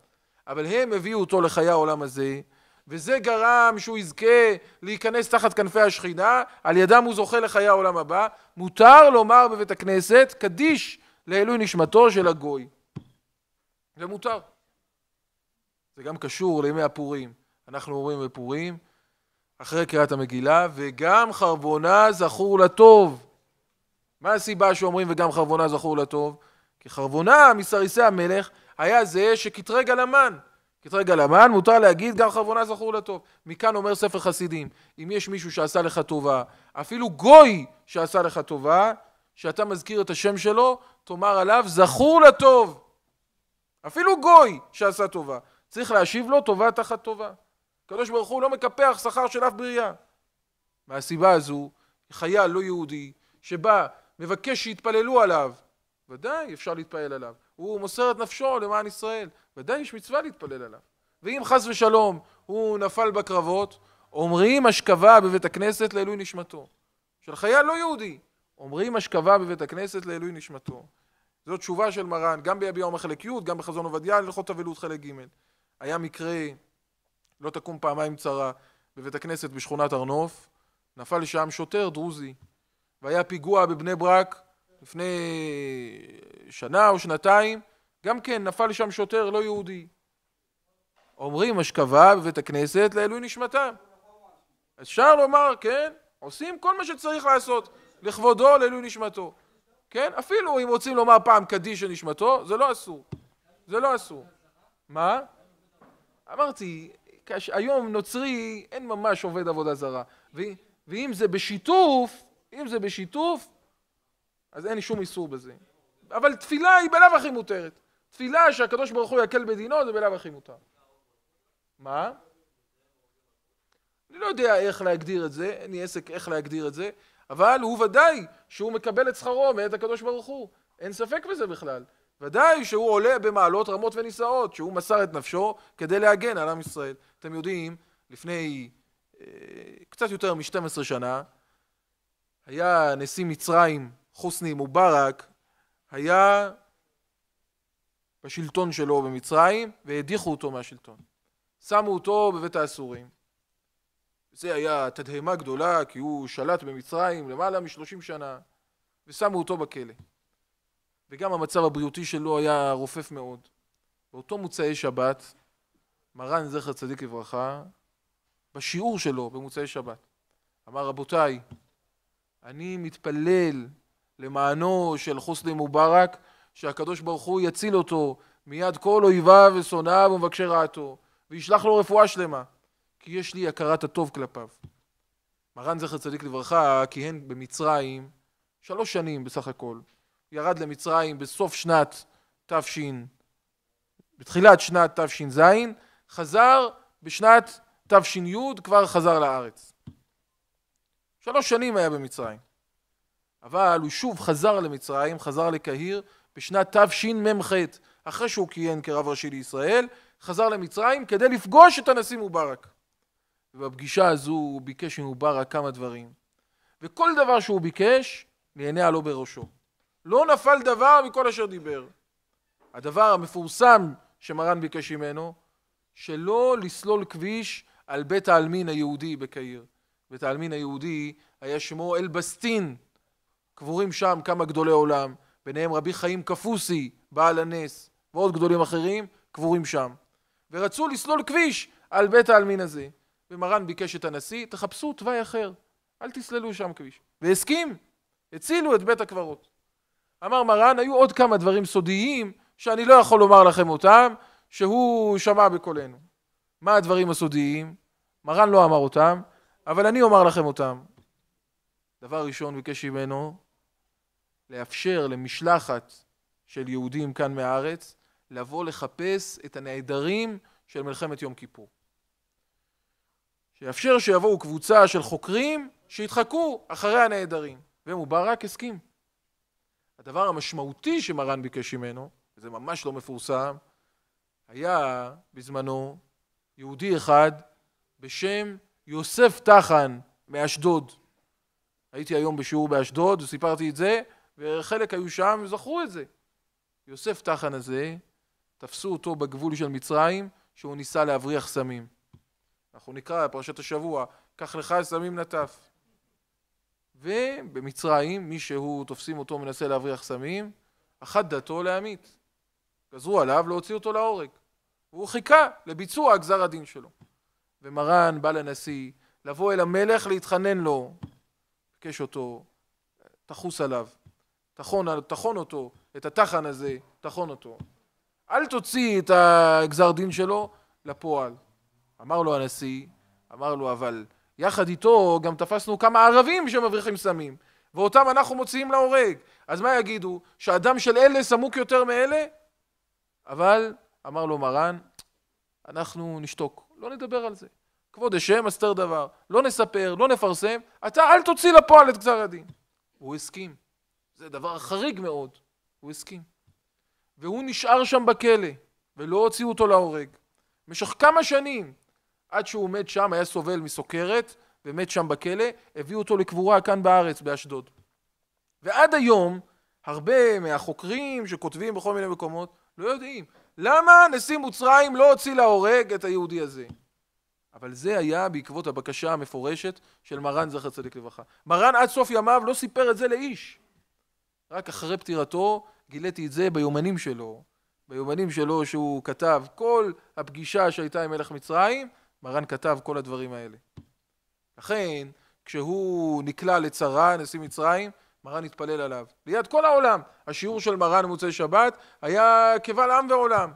אבל הם הביאו אותו לחיי העולם הזה, וזה גרם שהוא יזכה להיכנס תחת כנפי השכינה, על ידם הוא זוכה לחיי העולם הבא. מותר לומר בבית הכנסת קדיש לעילוי נשמתו של הגוי. זה מותר. זה גם קשור לימי הפורים. אנחנו אומרים בפורים, אחרי קריאת המגילה, וגם חרבונה זכור לטוב. מה הסיבה שאומרים וגם חרבונה זכור לטוב? כי חרבונה מסריסי המלך היה זה שקטרג על המן. קטרג על המן, מותר להגיד גם חרבונה זכור לטוב. מכאן אומר ספר חסידים, אם יש מישהו שעשה לך טובה, אפילו גוי שעשה לך טובה, שאתה מזכיר את השם שלו, תאמר עליו זכור לטוב. אפילו גוי שעשה טובה. צריך להשיב לו טובה תחת טובה. הקדוש ברוך הוא לא מקפח שכר של אף בריאה. מהסיבה הזו, חייל לא יהודי שבא, מבקש שיתפללו עליו, ודאי אפשר להתפלל עליו. הוא מוסר את נפשו למען ישראל, ודאי יש מצווה להתפלל עליו. ואם חס ושלום הוא נפל בקרבות, אומרים אשכבה בבית הכנסת לעילוי נשמתו. של חייל לא יהודי, אומרים אשכבה בבית הכנסת לעילוי נשמתו. זו תשובה של מרן, גם ביביע עומר חלק י', גם בחזון עובדיה, הלכות אבלות חלק ג'. היה מקרה לא תקום פעמיים צרה, בבית הכנסת בשכונת הר נוף, נפל שם שוטר דרוזי, והיה פיגוע בבני ברק לפני שנה או שנתיים, גם כן נפל שם שוטר לא יהודי. אומרים אשכבה בבית הכנסת לעילוי נשמתם. אפשר לומר, כן, עושים כל מה שצריך לעשות, לכבודו, לעילוי נשמתו. כן? אפילו אם רוצים לומר פעם קדיש לנשמתו, זה לא אסור. זה לא אסור. מה? אמרתי, כש... היום נוצרי אין ממש עובד עבודה זרה. ו... ואם זה בשיתוף, אם זה בשיתוף, אז אין שום איסור בזה. אבל תפילה היא בלאו הכי מותרת. תפילה שהקדוש ברוך הוא יקל בדינו זה בלאו הכי מותר. מה? אני לא יודע איך להגדיר את זה, אין לי עסק איך להגדיר את זה, אבל הוא ודאי שהוא מקבל את שכרו מאת הקדוש ברוך הוא. אין ספק בזה בכלל. ודאי שהוא עולה במעלות רמות ונישאות, שהוא מסר את נפשו כדי להגן על עם ישראל. אתם יודעים, לפני אה, קצת יותר מ-12 שנה, היה נשיא מצרים חוסני מובארק, היה בשלטון שלו במצרים, והדיחו אותו מהשלטון. שמו אותו בבית האסורים. זה היה תדהמה גדולה, כי הוא שלט במצרים למעלה מ-30 שנה, ושמו אותו בכלא. וגם המצב הבריאותי שלו היה רופף מאוד. באותו מוצאי שבת, מרן זכר צדיק לברכה, בשיעור שלו במוצאי שבת, אמר רבותיי, אני מתפלל למענו של חוסני מובארק, שהקדוש ברוך הוא יציל אותו מיד כל אויביו ושונאיו ומבקשי רעתו, וישלח לו רפואה שלמה, כי יש לי הכרת הטוב כלפיו. מרן זכר צדיק לברכה כיהן במצרים שלוש שנים בסך הכל. ירד למצרים בסוף שנת תש... בתחילת שנת תש"ז, חזר בשנת תש"י, כבר חזר לארץ. שלוש שנים היה במצרים. אבל הוא שוב חזר למצרים, חזר לקהיר, בשנת תשמ"ח, אחרי שהוא כיהן כרב ראשי לישראל, חזר למצרים כדי לפגוש את הנשיא מובארק. ובפגישה הזו הוא ביקש ממובארק כמה דברים. וכל דבר שהוא ביקש, נהנה עלו לא בראשו. לא נפל דבר מכל אשר דיבר. הדבר המפורסם שמרן ביקש ממנו, שלא לסלול כביש על בית העלמין היהודי בקהיר. בית העלמין היהודי היה שמו אלבסטין, קבורים שם כמה גדולי עולם, ביניהם רבי חיים קפוסי, בעל הנס, ועוד גדולים אחרים, קבורים שם. ורצו לסלול כביש על בית העלמין הזה. ומרן ביקש את הנשיא, תחפשו תוואי אחר, אל תסללו שם כביש. והסכים, הצילו את בית הקברות. אמר מרן, היו עוד כמה דברים סודיים שאני לא יכול לומר לכם אותם, שהוא שמע בקולנו. מה הדברים הסודיים? מרן לא אמר אותם, אבל אני אומר לכם אותם. דבר ראשון, ביקש ממנו לאפשר למשלחת של יהודים כאן מהארץ לבוא לחפש את הנעדרים של מלחמת יום כיפור. שיאפשר שיבואו קבוצה של חוקרים שיתחקו אחרי הנעדרים. ומובארק הסכים. הדבר המשמעותי שמרן ביקש ממנו, וזה ממש לא מפורסם, היה בזמנו יהודי אחד בשם יוסף טחן מאשדוד. הייתי היום בשיעור באשדוד וסיפרתי את זה, וחלק היו שם וזכרו את זה. יוסף טחן הזה, תפסו אותו בגבול של מצרים, שהוא ניסה להבריח סמים. אנחנו נקרא פרשת השבוע, קח לך סמים נטף. ובמצרים, מי שהוא, תופסים אותו, מנסה להבריח סמים, אחת דתו להמית. גזרו עליו להוציא אותו להורג. והוא חיכה לביצוע גזר הדין שלו. ומרן בא לנשיא, לבוא אל המלך להתחנן לו, ביקש אותו, תחוס עליו, תחון, תחון אותו, את התחן הזה, תחון אותו. אל תוציא את הגזר דין שלו לפועל. אמר לו הנשיא, אמר לו אבל יחד איתו גם תפסנו כמה ערבים שמבריחים סמים, ואותם אנחנו מוציאים להורג. אז מה יגידו? שהדם של אלה סמוק יותר מאלה? אבל, אמר לו מרן, אנחנו נשתוק, לא נדבר על זה. כבוד השם, אסתר דבר, לא נספר, לא נפרסם, אתה אל תוציא לפועל את גזר הדין. הוא הסכים. זה דבר חריג מאוד. הוא הסכים. והוא נשאר שם בכלא, ולא הוציאו אותו להורג. במשך כמה שנים עד שהוא עומד שם, היה סובל מסוכרת, ומת שם בכלא, הביאו אותו לקבורה כאן בארץ, באשדוד. ועד היום, הרבה מהחוקרים שכותבים בכל מיני מקומות, לא יודעים. למה נשיא מוצרים לא הוציא להורג את היהודי הזה? אבל זה היה בעקבות הבקשה המפורשת של מרן זכר צדיק לברכה. מרן עד סוף ימיו לא סיפר את זה לאיש. רק אחרי פטירתו גיליתי את זה ביומנים שלו, ביומנים שלו שהוא כתב, כל הפגישה שהייתה עם מלך מצרים, מרן כתב כל הדברים האלה. לכן, כשהוא נקלע לצרה, נשיא מצרים, מרן התפלל עליו. ליד כל העולם. השיעור של מרן במוצאי שבת היה קבל עם ועולם.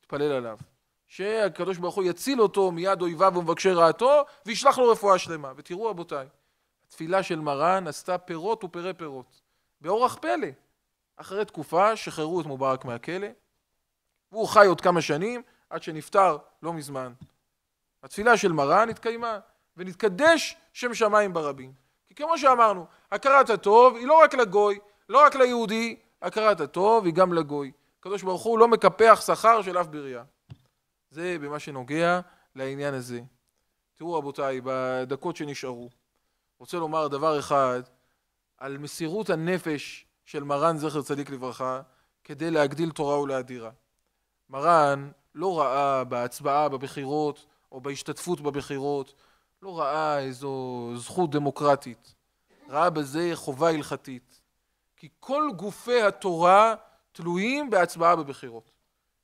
התפלל עליו. שהקדוש ברוך הוא יציל אותו מיד אויביו ומבקשי רעתו, וישלח לו רפואה שלמה. ותראו רבותיי, התפילה של מרן עשתה פירות ופרי פירות. באורח פלא. אחרי תקופה שחררו את מובארק מהכלא, והוא חי עוד כמה שנים, עד שנפטר לא מזמן. התפילה של מרן התקיימה, ונתקדש שם שמיים ברבים. כי כמו שאמרנו, הכרת הטוב היא לא רק לגוי, לא רק ליהודי, הכרת הטוב היא גם לגוי. הקדוש ברוך הוא לא מקפח שכר של אף בריאה. זה במה שנוגע לעניין הזה. תראו רבותיי, בדקות שנשארו, רוצה לומר דבר אחד על מסירות הנפש של מרן זכר צדיק לברכה כדי להגדיל תורה ולאדירה. מרן לא ראה בהצבעה בבחירות או בהשתתפות בבחירות, לא ראה איזו זכות דמוקרטית, ראה בזה חובה הלכתית. כי כל גופי התורה תלויים בהצבעה בבחירות.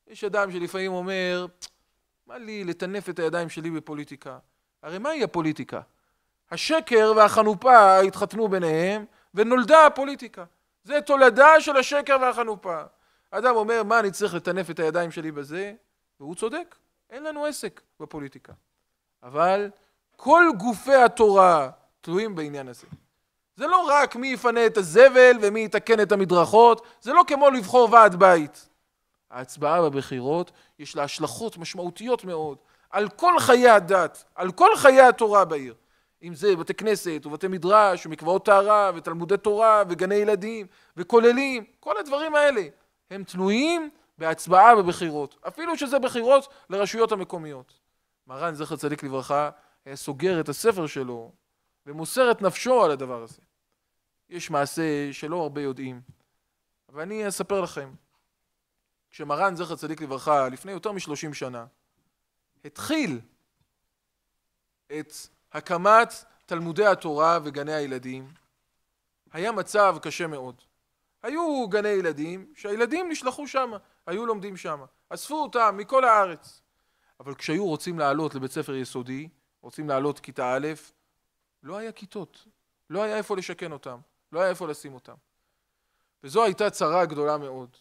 יש אדם שלפעמים אומר, מה לי לטנף את הידיים שלי בפוליטיקה? הרי מהי הפוליטיקה? השקר והחנופה התחתנו ביניהם, ונולדה הפוליטיקה. זה תולדה של השקר והחנופה. אדם אומר, מה אני צריך לטנף את הידיים שלי בזה? והוא צודק. אין לנו עסק בפוליטיקה. אבל כל גופי התורה תלויים בעניין הזה. זה לא רק מי יפנה את הזבל ומי יתקן את המדרכות, זה לא כמו לבחור ועד בית. ההצבעה בבחירות, יש לה השלכות משמעותיות מאוד על כל חיי הדת, על כל חיי התורה בעיר. אם זה בתי כנסת ובתי מדרש ומקוואות טהרה ותלמודי תורה וגני ילדים וכוללים, כל הדברים האלה הם תלויים בהצבעה ובחירות, אפילו שזה בחירות לרשויות המקומיות. מרן, זכר צדיק לברכה, אה, סוגר את הספר שלו ומוסר את נפשו על הדבר הזה. יש מעשה שלא הרבה יודעים, אבל אני אספר לכם. כשמרן, זכר צדיק לברכה, לפני יותר משלושים שנה, התחיל את הקמת תלמודי התורה וגני הילדים, היה מצב קשה מאוד. היו גני ילדים שהילדים נשלחו שם היו לומדים שם. אספו אותם מכל הארץ. אבל כשהיו רוצים לעלות לבית ספר יסודי, רוצים לעלות כיתה א', לא היה כיתות. לא היה איפה לשכן אותם. לא היה איפה לשים אותם. וזו הייתה צרה גדולה מאוד.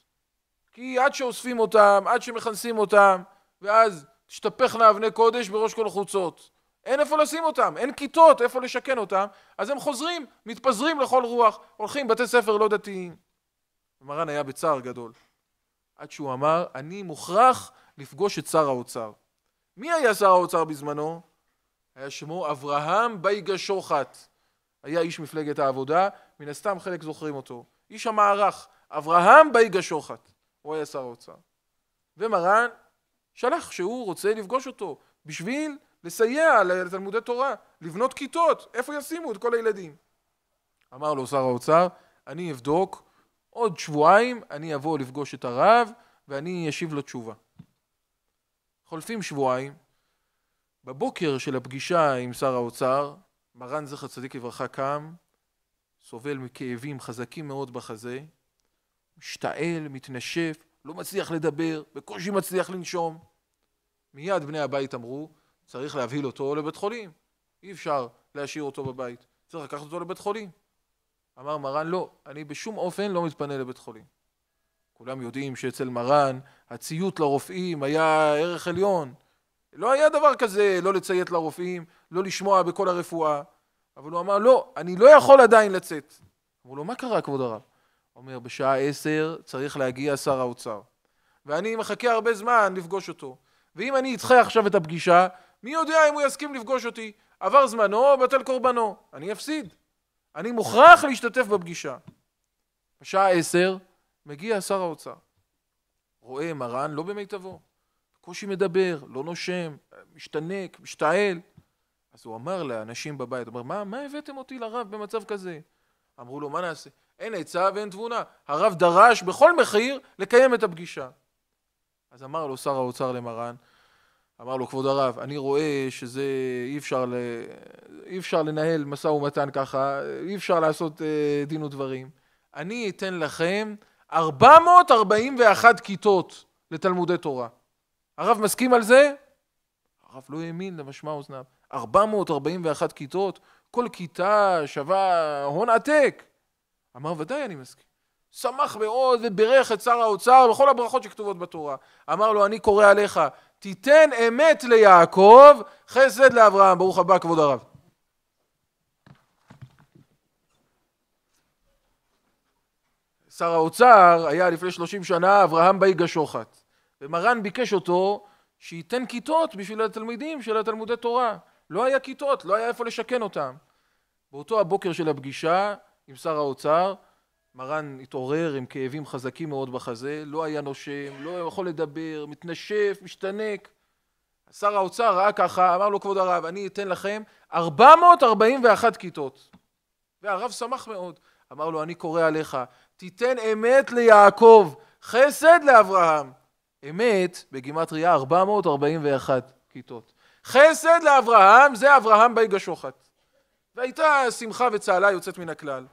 כי עד שאוספים אותם, עד שמכנסים אותם, ואז תשתפכנה אבני קודש בראש כל החוצות. אין איפה לשים אותם, אין כיתות איפה לשכן אותם, אז הם חוזרים, מתפזרים לכל רוח, הולכים בתי ספר לא דתיים. מרן היה בצער גדול. עד שהוא אמר, אני מוכרח לפגוש את שר האוצר. מי היה שר האוצר בזמנו? היה שמו אברהם בייגה שוחט. היה איש מפלגת העבודה, מן הסתם חלק זוכרים אותו. איש המערך, אברהם בייגה שוחט. הוא היה שר האוצר. ומרן שלח שהוא רוצה לפגוש אותו בשביל לסייע לתלמודי תורה, לבנות כיתות, איפה ישימו את כל הילדים? אמר לו שר האוצר, אני אבדוק עוד שבועיים אני אבוא לפגוש את הרב ואני אשיב לו תשובה. חולפים שבועיים, בבוקר של הפגישה עם שר האוצר, מרן זכר צדיק לברכה קם, סובל מכאבים חזקים מאוד בחזה, משתעל, מתנשף, לא מצליח לדבר, בקושי מצליח לנשום. מיד בני הבית אמרו, צריך להבהיל אותו לבית חולים, אי אפשר להשאיר אותו בבית, צריך לקחת אותו לבית חולים. אמר מרן, לא, אני בשום אופן לא מתפנה לבית חולים. כולם יודעים שאצל מרן הציות לרופאים היה ערך עליון. לא היה דבר כזה לא לציית לרופאים, לא לשמוע בכל הרפואה. אבל הוא אמר, לא, אני לא יכול עדיין לצאת. אמרו לו, מה קרה, כבוד הרב? הוא אומר, בשעה עשר צריך להגיע שר האוצר. ואני מחכה הרבה זמן לפגוש אותו. ואם אני אדחה עכשיו את הפגישה, מי יודע אם הוא יסכים לפגוש אותי? עבר זמנו, בטל קורבנו. אני אפסיד. אני מוכרח להשתתף בפגישה. בשעה עשר מגיע שר האוצר. רואה מרן לא במיטבו, בקושי מדבר, לא נושם, משתנק, משתעל. אז הוא אמר לאנשים בבית, הוא אמר, מה, מה הבאתם אותי לרב במצב כזה? אמרו לו, מה נעשה? אין עצה ואין תבונה. הרב דרש בכל מחיר לקיים את הפגישה. אז אמר לו שר האוצר למרן, אמר לו, כבוד הרב, אני רואה שזה אי אפשר, ל... אי אפשר לנהל משא ומתן ככה, אי אפשר לעשות אה, דין ודברים. אני אתן לכם 441 כיתות לתלמודי תורה. הרב מסכים על זה? הרב לא האמין למשמע אוזניו. 441 כיתות, כל כיתה שווה הון עתק. אמר, ודאי אני מסכים. שמח מאוד ובירך את שר האוצר בכל הברכות שכתובות בתורה. אמר לו, אני קורא עליך, תיתן אמת ליעקב, חסד לאברהם. ברוך הבא, כבוד הרב. שר האוצר היה לפני 30 שנה אברהם בייגה שוחט, ומרן ביקש אותו שייתן כיתות בשביל התלמידים של התלמודי תורה. לא היה כיתות, לא היה איפה לשכן אותם. באותו הבוקר של הפגישה עם שר האוצר, מרן התעורר עם כאבים חזקים מאוד בחזה, לא היה נושם, לא יכול לדבר, מתנשף, משתנק. שר האוצר ראה ככה, אמר לו, כבוד הרב, אני אתן לכם 441 כיתות. והרב שמח מאוד. אמר לו, אני קורא עליך, תיתן אמת ליעקב, חסד לאברהם. אמת, בגימטריה 441 כיתות. חסד לאברהם, זה אברהם בייגה שוחט. והייתה שמחה וצהלה יוצאת מן הכלל.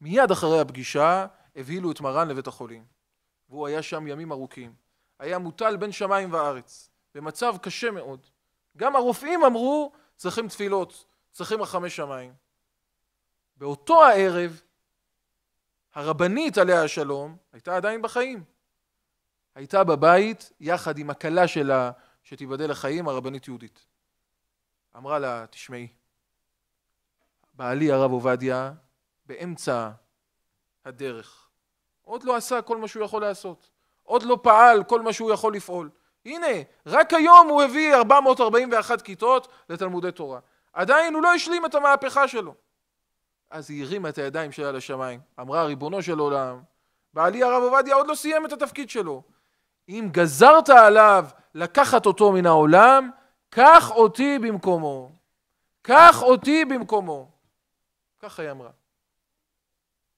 מיד אחרי הפגישה הבהילו את מרן לבית החולים, והוא היה שם ימים ארוכים. היה מוטל בין שמיים וארץ, במצב קשה מאוד. גם הרופאים אמרו, צריכים תפילות, צריכים רחמי שמיים. באותו הערב, הרבנית עליה השלום הייתה עדיין בחיים. הייתה בבית יחד עם הכלה שלה, שתיבדל לחיים, הרבנית יהודית. אמרה לה, תשמעי, בעלי הרב עובדיה באמצע הדרך. עוד לא עשה כל מה שהוא יכול לעשות. עוד לא פעל כל מה שהוא יכול לפעול. הנה, רק היום הוא הביא 441 כיתות לתלמודי תורה. עדיין הוא לא השלים את המהפכה שלו. אז היא הרימה את הידיים שלה לשמיים. אמרה ריבונו של עולם, בעלי הרב עובדיה עוד לא סיים את התפקיד שלו. אם גזרת עליו לקחת אותו מן העולם, קח אותי במקומו. קח אותי במקומו. ככה היא אמרה.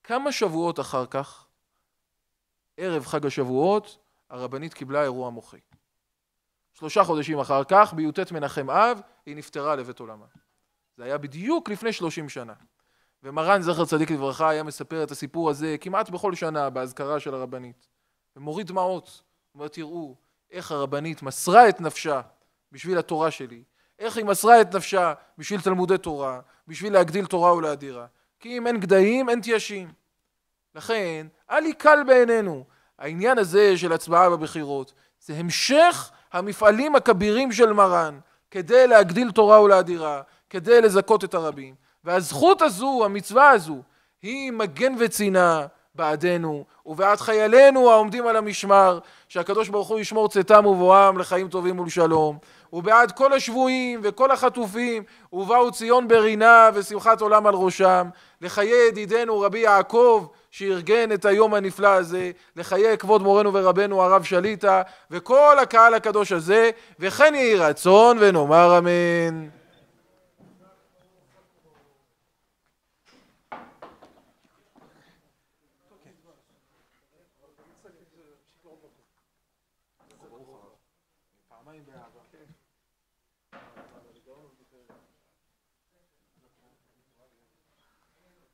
כמה שבועות אחר כך, ערב חג השבועות, הרבנית קיבלה אירוע מוחי. שלושה חודשים אחר כך, בי"ט מנחם אב, היא נפטרה לבית עולמה. זה היה בדיוק לפני שלושים שנה. ומרן, זכר צדיק לברכה, היה מספר את הסיפור הזה כמעט בכל שנה באזכרה של הרבנית. ומוריד דמעות. אומר, תראו איך הרבנית מסרה את נפשה בשביל התורה שלי, איך היא מסרה את נפשה בשביל תלמודי תורה, בשביל להגדיל תורה ולהדירה. כי אם אין גדיים, אין תיישים. לכן, אל יקל בעינינו העניין הזה של הצבעה בבחירות. זה המשך המפעלים הכבירים של מרן כדי להגדיל תורה ולאדירה, כדי לזכות את הרבים. והזכות הזו, המצווה הזו, היא מגן וצינה בעדנו ובעד חיילינו העומדים על המשמר, שהקדוש ברוך הוא ישמור צאתם ובואם לחיים טובים ולשלום, ובעד כל השבויים וכל החטופים, ובאו ציון ברינה ושמחת עולם על ראשם, לחיי ידידנו רבי יעקב שארגן את היום הנפלא הזה, לחיי כבוד מורנו ורבנו הרב שליטא וכל הקהל הקדוש הזה, וכן יהי רצון ונאמר אמן.